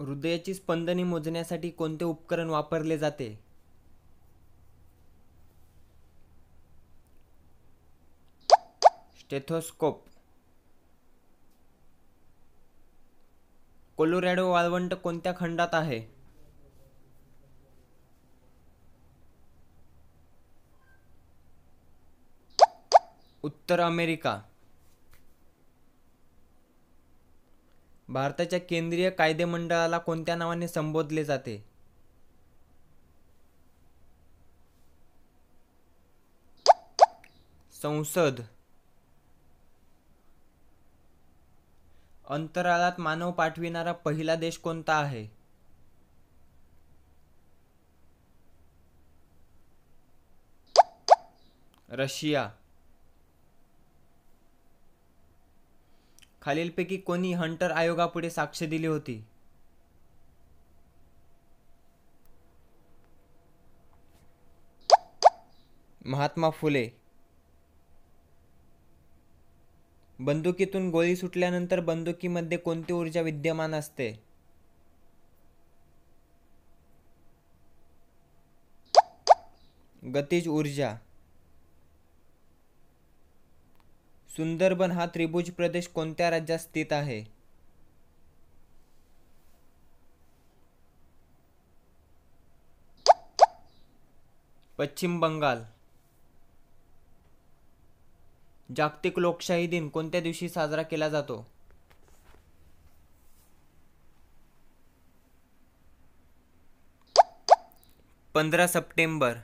हृदयाची स्पंदने मोजण्यासाठी कोणते उपकरण वापरले जाते स्टेथोस्कोप कोलोरॅडो वाळवंट कोणत्या खंडात आहे उत्तर अमेरिका भारताच्या केंद्रीय कायदे मंडळाला कोणत्या नावाने संबोधले जाते संसद अंतराळात मानव पाठविणारा पहिला देश कोणता आहे रशिया खालीलपैकी कोणी हंटर आयोगापुढे साक्ष दिली होती महात्मा फुले बंदुकीतून गोळी सुटल्यानंतर बंदुकीमध्ये कोणती ऊर्जा विद्यमान असते गतिज ऊर्जा सुंदरबन हा त्रिभुज प्रदेश कोणत्या राज्यात स्थित आहे पश्चिम बंगाल जागतिक लोकशाही दिन कोणत्या दिवशी साजरा केला जातो पंधरा सप्टेंबर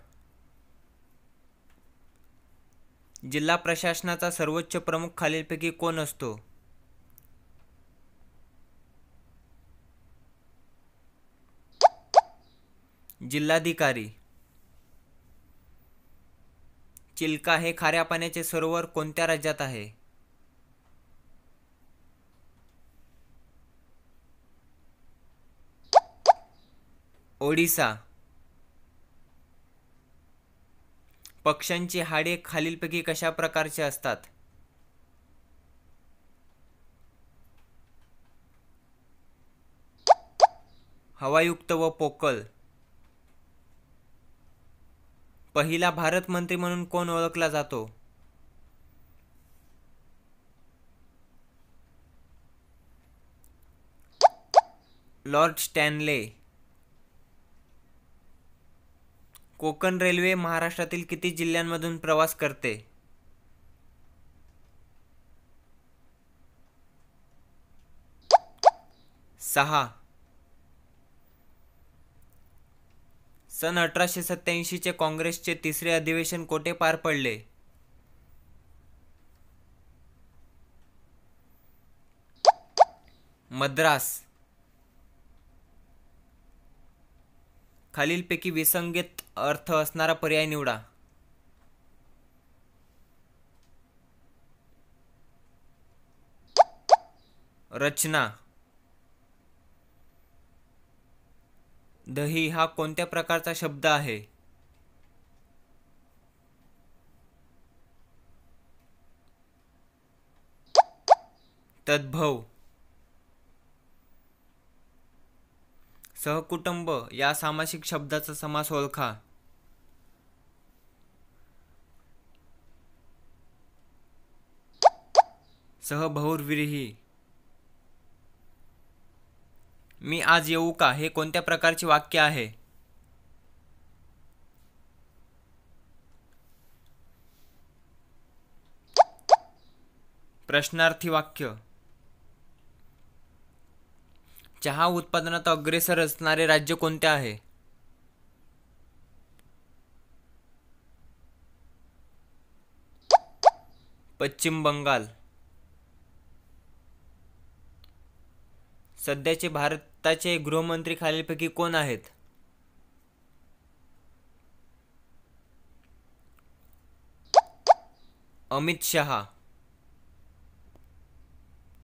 जिल्हा प्रशासनाचा सर्वोच्च प्रमुख खालीलपैकी कोण असतो जिल्हाधिकारी चिल्का हे खाऱ्या पाण्याचे सरोवर कोणत्या राज्यात आहे ओडिसा पक्ष्यांची हाडे खालीलपैकी कशा प्रकारचे असतात हवायुक्त व पोकल पहिला भारत मंत्री म्हणून कोण ओळखला जातो लॉर्ड स्टॅनले कोकण रेल्वे महाराष्ट्रातील किती जिल्ह्यांमधून प्रवास करते सहा सन अठराशे सत्त्याऐंशीचे काँग्रेसचे तिसरे अधिवेशन कोठे पार पडले मद्रास खालीलपैकी विसंगत अर्थ असणारा पर्याय निवडा रचना दही हा कोणत्या प्रकारचा शब्द आहे तद्भव सहकुटुंब या सामासिक शब्दाचा समास ओळखा सहबहुर्विरही मी आज येऊ का हे कोणत्या प्रकारचे वाक्य आहे प्रश्नार्थी वाक्य चहा उत्पादनात अग्रेसर असणारे राज्य कोणते आहे पश्चिम बंगाल सध्याचे भारताचे गृहमंत्री खालीलपैकी कोण आहेत अमित शहा